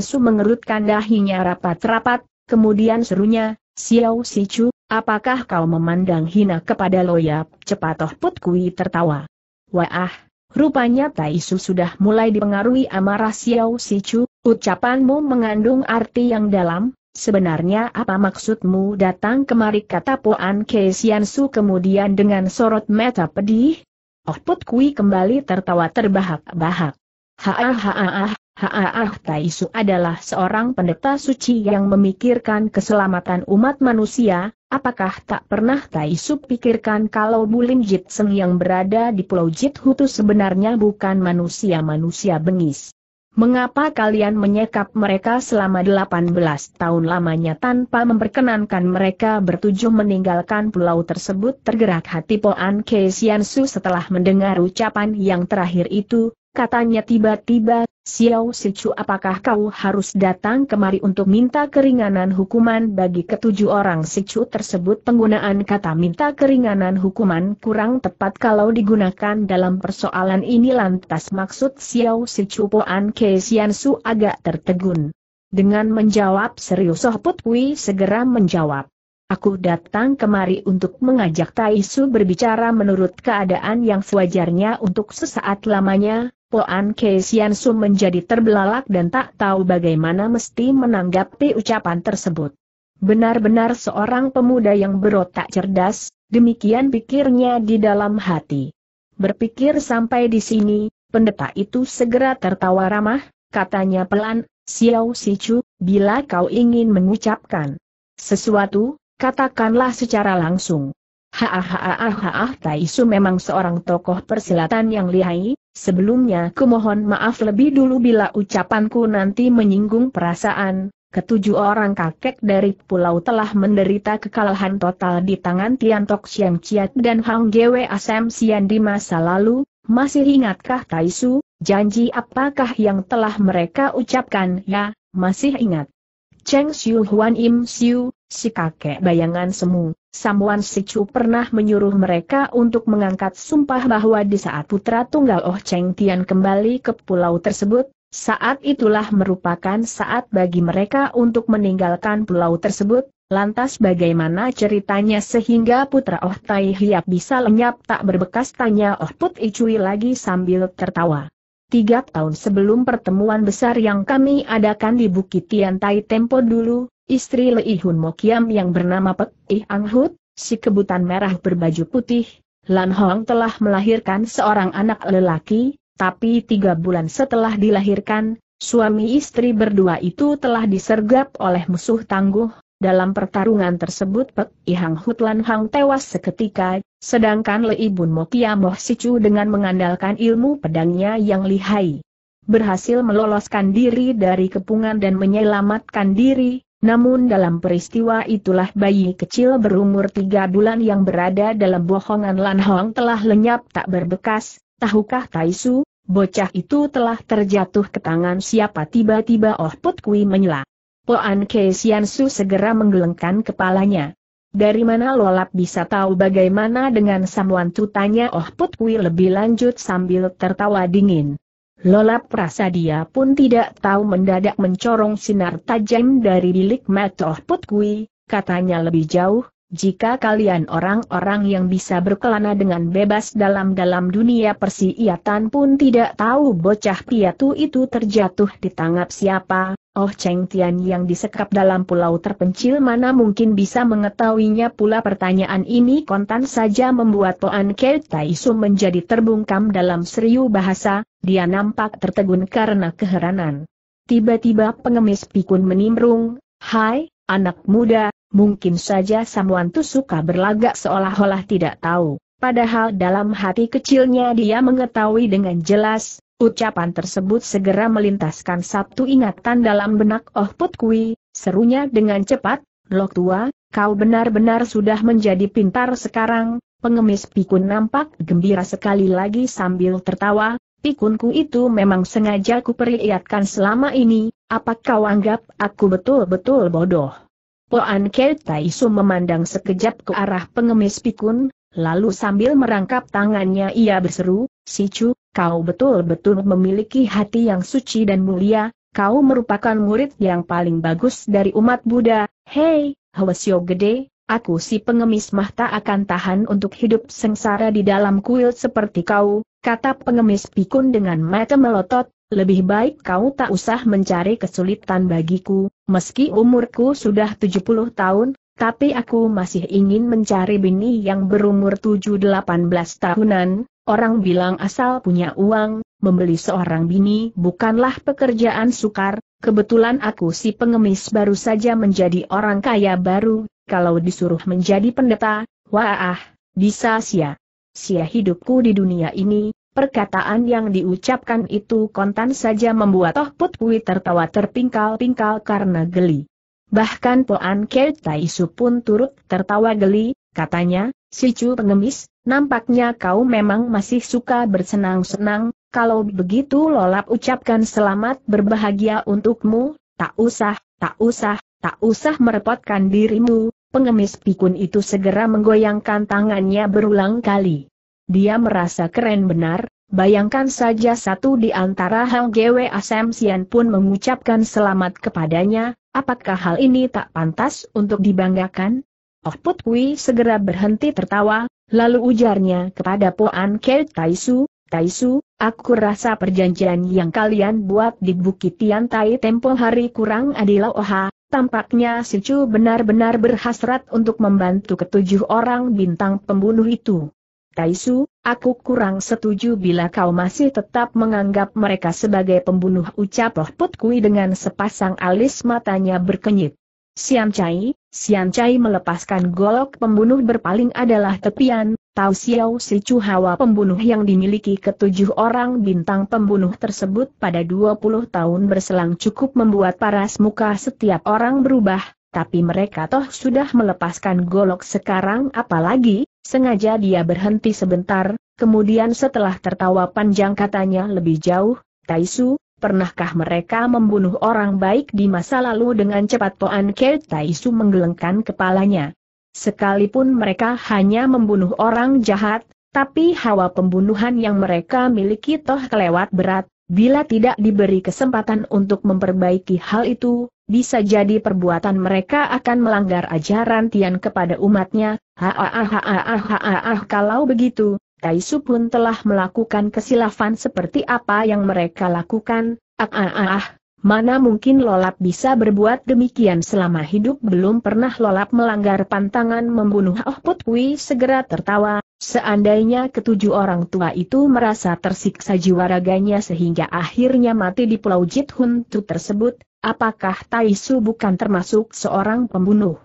Su mengerutkan dahinya rapat-rapat, kemudian serunya, Xiao Sichu, apakah kau memandang hina kepada loyap? Cepat Toh Put Kui tertawa. Wah, rupanya Taisu sudah mulai dipengaruhi amarah Xiao Sichu, ucapanmu mengandung arti yang dalam, Sebenarnya apa maksudmu datang kemari kata Poan Su kemudian dengan sorot mata pedih? Oh Put Kui kembali tertawa terbahak-bahak. Haahaah, haaah Taisu adalah seorang pendeta suci yang memikirkan keselamatan umat manusia, apakah tak pernah Taisu pikirkan kalau Bulim Jitseng yang berada di Pulau Jithutu sebenarnya bukan manusia-manusia bengis? Mengapa kalian menyekap mereka selama 18 tahun lamanya tanpa memperkenankan mereka bertujuh meninggalkan pulau tersebut tergerak hati Poan Kesiansu setelah mendengar ucapan yang terakhir itu, katanya tiba-tiba Xiao Sichu apakah kau harus datang kemari untuk minta keringanan hukuman bagi ketujuh orang Sichu tersebut penggunaan kata minta keringanan hukuman kurang tepat kalau digunakan dalam persoalan ini lantas maksud Xiao Sichu Poan Ke Su agak tertegun. Dengan menjawab serius Oh Put segera menjawab. Aku datang kemari untuk mengajak Taisu berbicara menurut keadaan yang sewajarnya untuk sesaat lamanya, Poan Kesian Sum menjadi terbelalak dan tak tahu bagaimana mesti menanggapi ucapan tersebut. Benar-benar seorang pemuda yang berotak cerdas, demikian pikirnya di dalam hati. Berpikir sampai di sini, pendeta itu segera tertawa ramah, katanya pelan, Xiao Sichu, bila kau ingin mengucapkan sesuatu, katakanlah secara langsung. Ha ha ha ha. Tai Su memang seorang tokoh persilatan yang lihai, Sebelumnya kumohon maaf lebih dulu bila ucapanku nanti menyinggung perasaan, ketujuh orang kakek dari pulau telah menderita kekalahan total di tangan Tian Tiantok Siang Chiat dan Hang Gwe Asem Sian di masa lalu, masih ingatkah Taisu, janji apakah yang telah mereka ucapkan ya, masih ingat. Cheng Xiu Huan Im Xiu, si kakek bayangan semu, Samuan Sichu pernah menyuruh mereka untuk mengangkat sumpah bahwa di saat putra tunggal Oh Cheng Tian kembali ke pulau tersebut, saat itulah merupakan saat bagi mereka untuk meninggalkan pulau tersebut, lantas bagaimana ceritanya sehingga putra Oh Tai Hiap bisa lenyap tak berbekas tanya Oh Put Icui lagi sambil tertawa. Tiga tahun sebelum pertemuan besar yang kami adakan di Bukit Tian Tai Tempo dulu, istri Leihun Mokiam yang bernama Pek I Ang Hut, si kebutan merah berbaju putih, Lan Hong telah melahirkan seorang anak lelaki, tapi tiga bulan setelah dilahirkan, suami istri berdua itu telah disergap oleh musuh tangguh. Dalam pertarungan tersebut Pek I Hang Hut Lan Hang tewas seketika, sedangkan Lei Bun Mokia Moh Sicu dengan mengandalkan ilmu pedangnya yang lihai. Berhasil meloloskan diri dari kepungan dan menyelamatkan diri, namun dalam peristiwa itulah bayi kecil berumur tiga bulan yang berada dalam bohongan Lan Hong telah lenyap tak berbekas, tahukah Taisu, bocah itu telah terjatuh ke tangan siapa tiba-tiba Oh Put Kui menyela. Poan Ke Sian Su segera menggelengkan kepalanya. Dari mana Lolap bisa tahu bagaimana dengan Samuan Tu tanya Oh Put Kui lebih lanjut sambil tertawa dingin. Lolap rasa dia pun tidak tahu mendadak mencorong sinar tajam dari bilik Matoh Putkui, katanya lebih jauh, jika kalian orang-orang yang bisa berkelana dengan bebas dalam-dalam dunia persiatan pun tidak tahu bocah piatu itu terjatuh di tangan siapa, Oh Cheng Tian yang disekap dalam pulau terpencil mana mungkin bisa mengetahuinya pula pertanyaan ini kontan saja membuat Poan Tai Su menjadi terbungkam dalam seriu bahasa, dia nampak tertegun karena keheranan. Tiba-tiba pengemis pikun menimrung, Hai, anak muda, Mungkin saja tuh suka berlagak seolah-olah tidak tahu, padahal dalam hati kecilnya dia mengetahui dengan jelas, ucapan tersebut segera melintaskan satu ingatan dalam benak Oh Put Kui, serunya dengan cepat, Lok tua, kau benar-benar sudah menjadi pintar sekarang, pengemis pikun nampak gembira sekali lagi sambil tertawa, pikunku itu memang sengaja kuperlihatkan selama ini, Apakah kau anggap aku betul-betul bodoh? Poan Kei Taisu memandang sekejap ke arah pengemis pikun, lalu sambil merangkap tangannya ia berseru, "Si Chu, kau betul-betul memiliki hati yang suci dan mulia, kau merupakan murid yang paling bagus dari umat Buddha, hei, Hwasyo gede, aku si pengemis mahta akan tahan untuk hidup sengsara di dalam kuil seperti kau, kata pengemis pikun dengan mata melotot, lebih baik kau tak usah mencari kesulitan bagiku, meski umurku sudah 70 tahun, tapi aku masih ingin mencari bini yang berumur 7-18 tahunan, orang bilang asal punya uang, membeli seorang bini bukanlah pekerjaan sukar, kebetulan aku si pengemis baru saja menjadi orang kaya baru, kalau disuruh menjadi pendeta, wah, bisa sia. Sia hidupku di dunia ini, Perkataan yang diucapkan itu kontan saja membuat Toh Put Kui tertawa terpingkal-pingkal karena geli. Bahkan Poan Kei Tai pun turut tertawa geli, katanya, si Chu pengemis, nampaknya kau memang masih suka bersenang-senang, kalau begitu lolap ucapkan selamat berbahagia untukmu, tak usah, tak usah, tak usah merepotkan dirimu, pengemis pikun itu segera menggoyangkan tangannya berulang kali. Dia merasa keren benar, bayangkan saja satu di antara Hang Gwe Sian pun mengucapkan selamat kepadanya, apakah hal ini tak pantas untuk dibanggakan? Oh Put Kui segera berhenti tertawa, lalu ujarnya kepada Poan Ke Taisu, Taisu, aku rasa perjanjian yang kalian buat di Bukit Tian Tai tempo hari kurang adil oha, tampaknya si Chu benar-benar berhasrat untuk membantu ketujuh orang bintang pembunuh itu. Taisu, aku kurang setuju bila kau masih tetap menganggap mereka sebagai pembunuh ucap Loh Put Kui dengan sepasang alis matanya berkenyit. Siam Chai, Siam Chai melepaskan golok pembunuh berpaling adalah tepian, Tau Xiao Si Chu pembunuh yang dimiliki ketujuh orang bintang pembunuh tersebut pada 20 tahun berselang cukup membuat paras muka setiap orang berubah, tapi mereka toh sudah melepaskan golok sekarang apalagi, Sengaja dia berhenti sebentar, kemudian setelah tertawa panjang katanya lebih jauh, Taisu, pernahkah mereka membunuh orang baik di masa lalu dengan cepat Poan Ke Taisu menggelengkan kepalanya. Sekalipun mereka hanya membunuh orang jahat, tapi hawa pembunuhan yang mereka miliki toh kelewat berat, Bila tidak diberi kesempatan untuk memperbaiki hal itu, bisa jadi perbuatan mereka akan melanggar ajaran Tian kepada umatnya. Haahahahahahaah kalau begitu, Taisu pun telah melakukan kesilapan seperti apa yang mereka lakukan. Mana mungkin Lolap bisa berbuat demikian selama hidup belum pernah Lolap melanggar pantangan membunuh Oh Put segera tertawa, seandainya ketujuh orang tua itu merasa tersiksa jiwa raganya sehingga akhirnya mati di Pulau Jit Hun tersebut, apakah Taisu bukan termasuk seorang pembunuh?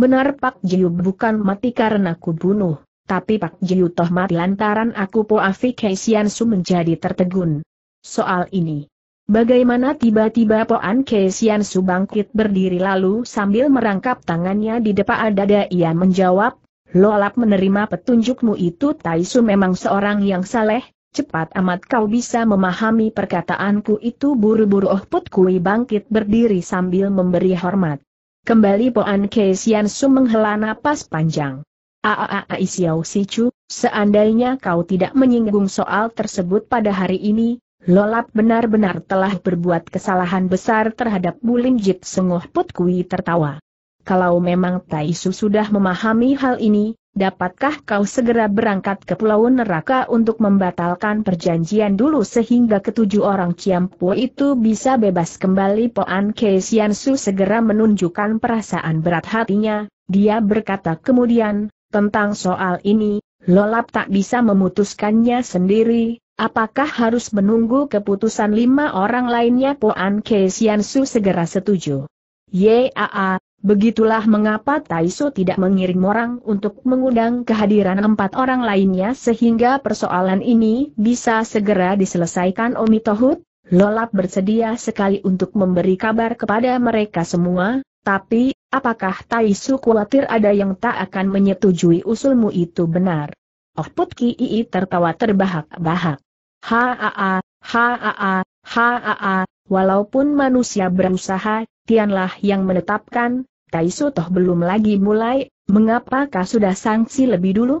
Benar Pak Jiu bukan mati karena ku bunuh, tapi Pak Jiu toh mati lantaran aku Poafi Keisian Su menjadi tertegun. Soal ini Bagaimana tiba-tiba Poan Kesian Su bangkit berdiri lalu sambil merangkap tangannya di depan dada ia menjawab, Lolap menerima petunjukmu itu Taisu memang seorang yang saleh, cepat amat kau bisa memahami perkataanku itu buru-buru Oh Put Kui bangkit berdiri sambil memberi hormat. Kembali Poan Kesian Su menghela napas panjang. Aaa Isiau Sicu, seandainya kau tidak menyinggung soal tersebut pada hari ini, Lolap benar-benar telah berbuat kesalahan besar terhadap Bulim Jit Sengoh Put tertawa. Kalau memang Taisu sudah memahami hal ini, dapatkah kau segera berangkat ke Pulau Neraka untuk membatalkan perjanjian dulu sehingga ketujuh orang Ciampu itu bisa bebas kembali Poan Kesian Su segera menunjukkan perasaan berat hatinya, dia berkata kemudian, tentang soal ini, Lolap tak bisa memutuskannya sendiri, Apakah harus menunggu keputusan lima orang lainnya Poan Su segera setuju? Yaa, begitulah mengapa Taiso tidak mengirim orang untuk mengundang kehadiran empat orang lainnya sehingga persoalan ini bisa segera diselesaikan Omi Tohut? Lolap bersedia sekali untuk memberi kabar kepada mereka semua, tapi, apakah Taisu khawatir ada yang tak akan menyetujui usulmu itu benar? Oh Putki Ii tertawa terbahak-bahak. Haa, haa, haa, walaupun manusia berusaha, Tianlah yang menetapkan, Taisu toh belum lagi mulai, mengapakah sudah sanksi lebih dulu?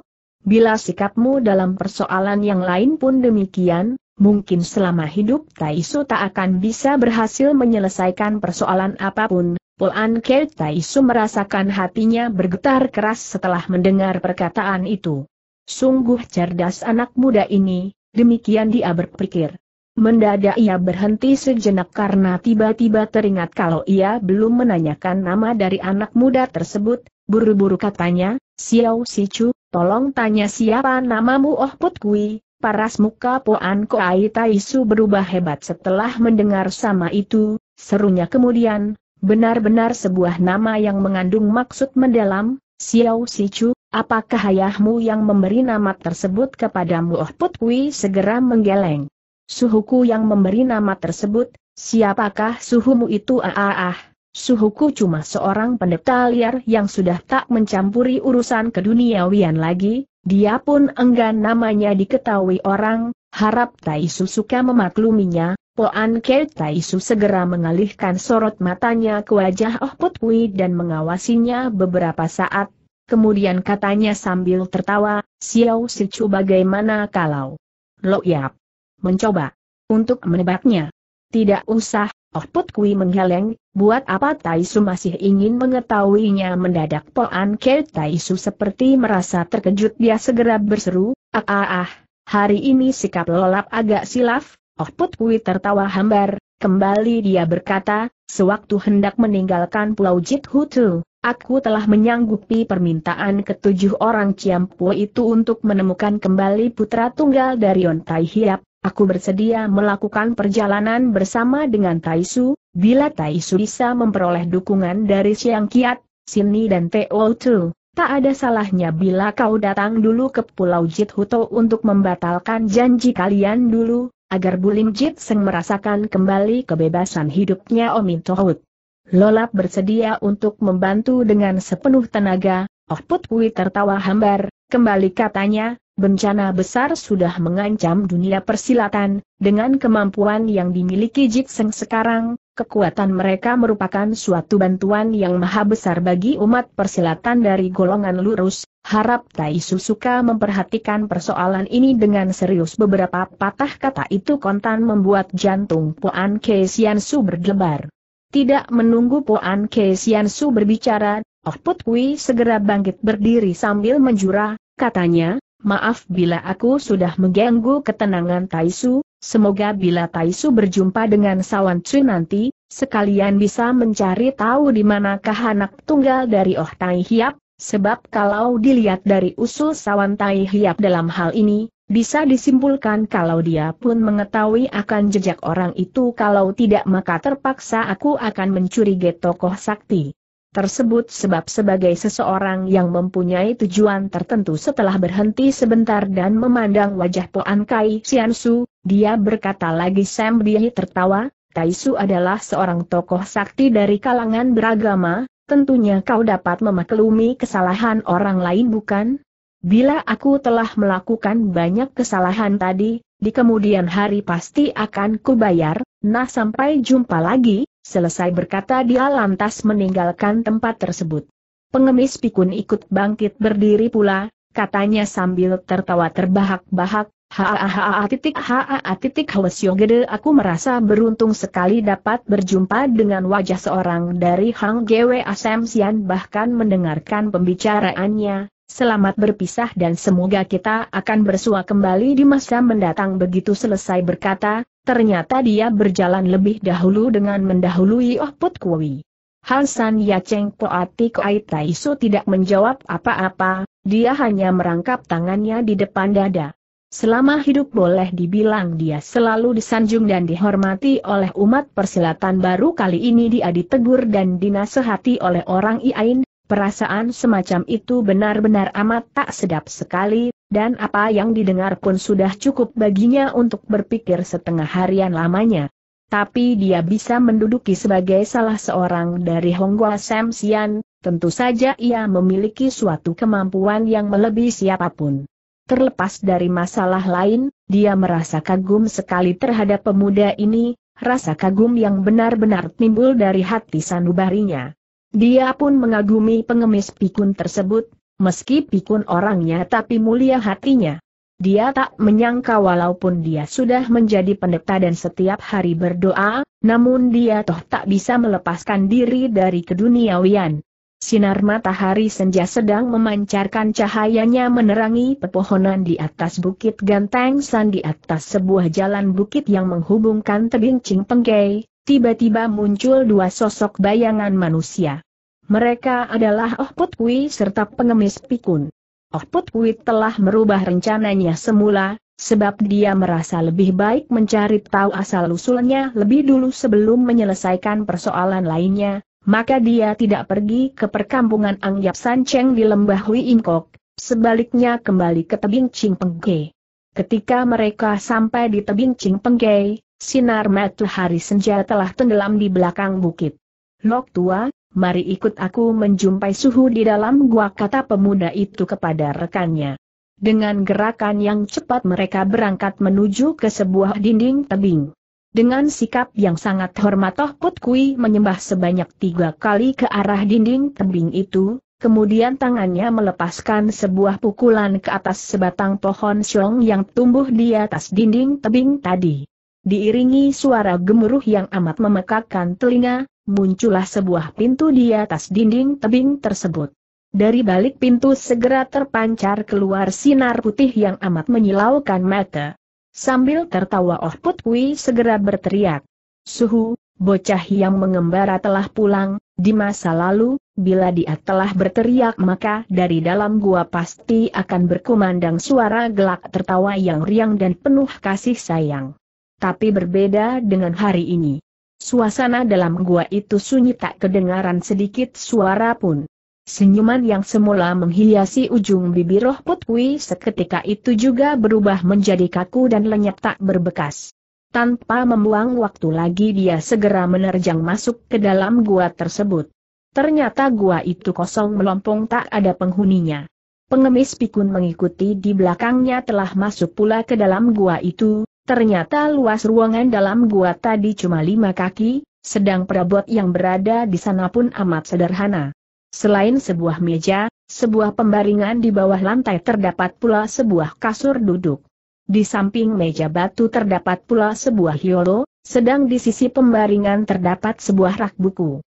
Bila sikapmu dalam persoalan yang lain pun demikian, mungkin selama hidup Taisu tak akan bisa berhasil menyelesaikan persoalan apapun. Polan Ke Taisu merasakan hatinya bergetar keras setelah mendengar perkataan itu. Sungguh cerdas anak muda ini, Demikian dia berpikir. Mendadak ia berhenti sejenak karena tiba-tiba teringat kalau ia belum menanyakan nama dari anak muda tersebut, buru-buru katanya, Xiao Sichu, tolong tanya siapa namamu Oh Put Kui, paras muka Poan Ko Tai Su berubah hebat setelah mendengar sama itu, serunya kemudian, benar-benar sebuah nama yang mengandung maksud mendalam, Xiao Sichu, Apakah ayahmu yang memberi nama tersebut kepadamu? Oh Putwi segera menggeleng. Suhuku yang memberi nama tersebut, siapakah suhumu itu? Ah, ah, ah, Suhuku cuma seorang pendeta liar yang sudah tak mencampuri urusan keduniawian lagi, dia pun enggan namanya diketahui orang, harap Taisu suka memakluminya, Poan Ke Taisu segera mengalihkan sorot matanya ke wajah Oh Putwi dan mengawasinya beberapa saat, Kemudian katanya sambil tertawa, Xiao Sichu bagaimana kalau Lo Yap mencoba untuk menebaknya? Tidak usah, Oh Put Kui menggeleng, buat apa Taisu masih ingin mengetahuinya mendadak Po An Ke Taisu seperti merasa terkejut dia segera berseru, ah ah ah, hari ini sikap lolap agak silaf, Oh Put Kui tertawa hambar, kembali dia berkata, sewaktu hendak meninggalkan Pulau Jit Hutu. Aku telah menyanggupi permintaan ketujuh orang Ciampu itu untuk menemukan kembali putra tunggal dari Tai Hiap. Aku bersedia melakukan perjalanan bersama dengan Taisu, bila Taisu bisa memperoleh dukungan dari Siang Kiat, Sini dan Teo Tu. Tak ada salahnya bila kau datang dulu ke Pulau Jit Jithuto untuk membatalkan janji kalian dulu, agar Bulim Jit Seng merasakan kembali kebebasan hidupnya Omin Tohut. Lolap bersedia untuk membantu dengan sepenuh tenaga, Oh Put tertawa hambar, kembali katanya, bencana besar sudah mengancam dunia persilatan, dengan kemampuan yang dimiliki Seng sekarang, kekuatan mereka merupakan suatu bantuan yang maha besar bagi umat persilatan dari golongan lurus, Harap Tai Susuka memperhatikan persoalan ini dengan serius beberapa patah kata itu kontan membuat jantung Puan Kesian Su berdebar. Tidak menunggu Poan Kesian Su berbicara, Oh Put segera bangkit berdiri sambil menjura, katanya, maaf bila aku sudah mengganggu ketenangan Taisu, semoga bila Taisu berjumpa dengan Sawan Cui nanti, sekalian bisa mencari tahu di manakah anak tunggal dari Oh Tai Hiap, sebab kalau dilihat dari usul Sawan Tai Hiap dalam hal ini, bisa disimpulkan kalau dia pun mengetahui akan jejak orang itu kalau tidak maka terpaksa aku akan mencurigai tokoh sakti tersebut sebab sebagai seseorang yang mempunyai tujuan tertentu setelah berhenti sebentar dan memandang wajah Poan Kai Siansu, dia berkata lagi Sam tertawa. tertawa, Taisu adalah seorang tokoh sakti dari kalangan beragama, tentunya kau dapat memaklumi kesalahan orang lain bukan? Bila aku telah melakukan banyak kesalahan tadi, di kemudian hari pasti akan kubayar, nah sampai jumpa lagi, selesai berkata dia lantas meninggalkan tempat tersebut. Pengemis pikun ikut bangkit berdiri pula, katanya sambil tertawa terbahak-bahak, haa titik haa titik Hwasyo gede aku merasa beruntung sekali dapat berjumpa dengan wajah seorang dari Hang Gwe Sian bahkan mendengarkan pembicaraannya, Selamat berpisah dan semoga kita akan bersua kembali di masa mendatang begitu selesai berkata, ternyata dia berjalan lebih dahulu dengan mendahului Oh Put Kui. Hansan Yaceng Poati Koai Taisu tidak menjawab apa-apa, dia hanya merangkap tangannya di depan dada. Selama hidup boleh dibilang dia selalu disanjung dan dihormati oleh umat persilatan baru kali ini dia ditegur dan dinasehati oleh orang Iain, Perasaan semacam itu benar-benar amat tak sedap sekali, dan apa yang didengar pun sudah cukup baginya untuk berpikir setengah harian lamanya. Tapi dia bisa menduduki sebagai salah seorang dari Sam Samsian, tentu saja ia memiliki suatu kemampuan yang melebihi siapapun. Terlepas dari masalah lain, dia merasa kagum sekali terhadap pemuda ini, rasa kagum yang benar-benar timbul dari hati sanubarinya. Dia pun mengagumi pengemis pikun tersebut, meski pikun orangnya tapi mulia hatinya. Dia tak menyangka walaupun dia sudah menjadi pendeta dan setiap hari berdoa, namun dia toh tak bisa melepaskan diri dari keduniawian. Sinar matahari senja sedang memancarkan cahayanya menerangi pepohonan di atas bukit ganteng san di atas sebuah jalan bukit yang menghubungkan tebing Cingpenggei, tiba-tiba muncul dua sosok bayangan manusia. Mereka adalah Oh Put Kui serta pengemis pikun. Oh Put Kui telah merubah rencananya semula, sebab dia merasa lebih baik mencari tahu asal-usulnya lebih dulu sebelum menyelesaikan persoalan lainnya, maka dia tidak pergi ke perkampungan Angyap Sanceng di lembah Hui Inkok, sebaliknya kembali ke tebing Ching Pengke. Ketika mereka sampai di tebing Ching Pengke, Sinar matahari senja telah tenggelam di belakang bukit. Lok tua, mari ikut aku menjumpai suhu di dalam gua kata pemuda itu kepada rekannya. Dengan gerakan yang cepat mereka berangkat menuju ke sebuah dinding tebing. Dengan sikap yang sangat hormat Toh Put Kui menyembah sebanyak tiga kali ke arah dinding tebing itu, kemudian tangannya melepaskan sebuah pukulan ke atas sebatang pohon siong yang tumbuh di atas dinding tebing tadi. Diiringi suara gemuruh yang amat memekakkan telinga, muncullah sebuah pintu di atas dinding tebing tersebut. Dari balik pintu segera terpancar keluar sinar putih yang amat menyilaukan mata. Sambil tertawa Oh Put segera berteriak. Suhu, bocah yang mengembara telah pulang, di masa lalu, bila dia telah berteriak maka dari dalam gua pasti akan berkumandang suara gelak tertawa yang riang dan penuh kasih sayang tapi berbeda dengan hari ini. Suasana dalam gua itu sunyi tak kedengaran sedikit suara pun. Senyuman yang semula menghiasi ujung bibir roh Putwi seketika itu juga berubah menjadi kaku dan lenyap tak berbekas. Tanpa membuang waktu lagi dia segera menerjang masuk ke dalam gua tersebut. Ternyata gua itu kosong melompong tak ada penghuninya. Pengemis pikun mengikuti di belakangnya telah masuk pula ke dalam gua itu, Ternyata luas ruangan dalam gua tadi cuma lima kaki, sedang perabot yang berada di sana pun amat sederhana. Selain sebuah meja, sebuah pembaringan di bawah lantai terdapat pula sebuah kasur duduk. Di samping meja batu terdapat pula sebuah hiolo, sedang di sisi pembaringan terdapat sebuah rak buku.